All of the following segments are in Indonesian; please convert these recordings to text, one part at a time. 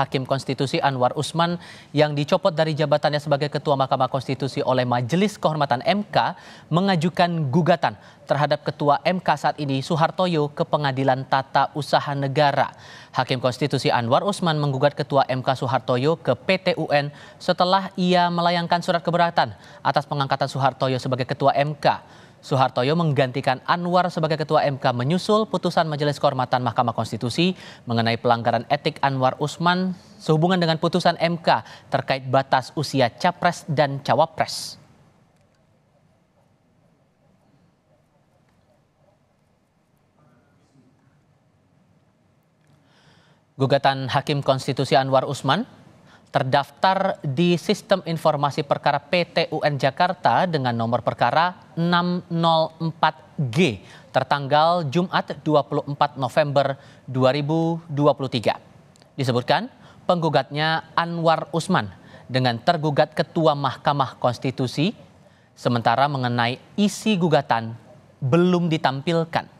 Hakim Konstitusi Anwar Usman yang dicopot dari jabatannya sebagai Ketua Mahkamah Konstitusi oleh Majelis Kehormatan MK mengajukan gugatan terhadap Ketua MK saat ini Suhartoyo ke Pengadilan Tata Usaha Negara. Hakim Konstitusi Anwar Usman menggugat Ketua MK Suhartoyo ke PT UN setelah ia melayangkan surat keberatan atas pengangkatan Suhartoyo sebagai Ketua MK. Soehartoyo menggantikan Anwar sebagai ketua MK menyusul putusan Majelis Kehormatan Mahkamah Konstitusi mengenai pelanggaran etik Anwar Usman sehubungan dengan putusan MK terkait batas usia capres dan cawapres. Gugatan Hakim Konstitusi Anwar Usman terdaftar di Sistem Informasi Perkara PT UN Jakarta dengan nomor perkara 604G tertanggal Jumat 24 November 2023. Disebutkan penggugatnya Anwar Usman dengan tergugat Ketua Mahkamah Konstitusi sementara mengenai isi gugatan belum ditampilkan.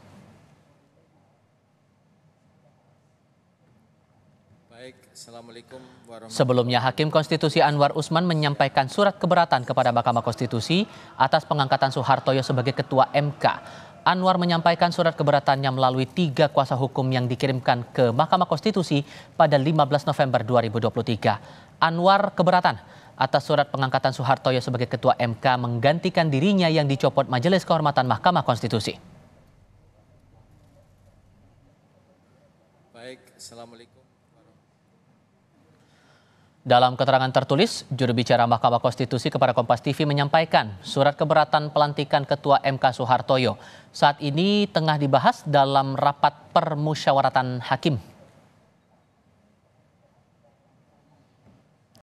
Sebelumnya, Hakim Konstitusi Anwar Usman menyampaikan surat keberatan kepada Mahkamah Konstitusi atas pengangkatan Soehartoyo sebagai Ketua MK. Anwar menyampaikan surat keberatannya melalui tiga kuasa hukum yang dikirimkan ke Mahkamah Konstitusi pada 15 November 2023. Anwar keberatan atas surat pengangkatan Soehartoyo sebagai Ketua MK menggantikan dirinya yang dicopot Majelis Kehormatan Mahkamah Konstitusi. Baik, Assalamualaikum. Dalam keterangan tertulis, juru bicara Mahkamah Konstitusi kepada Kompas TV menyampaikan surat keberatan pelantikan Ketua MK Soehartoyo saat ini tengah dibahas dalam rapat permusyawaratan hakim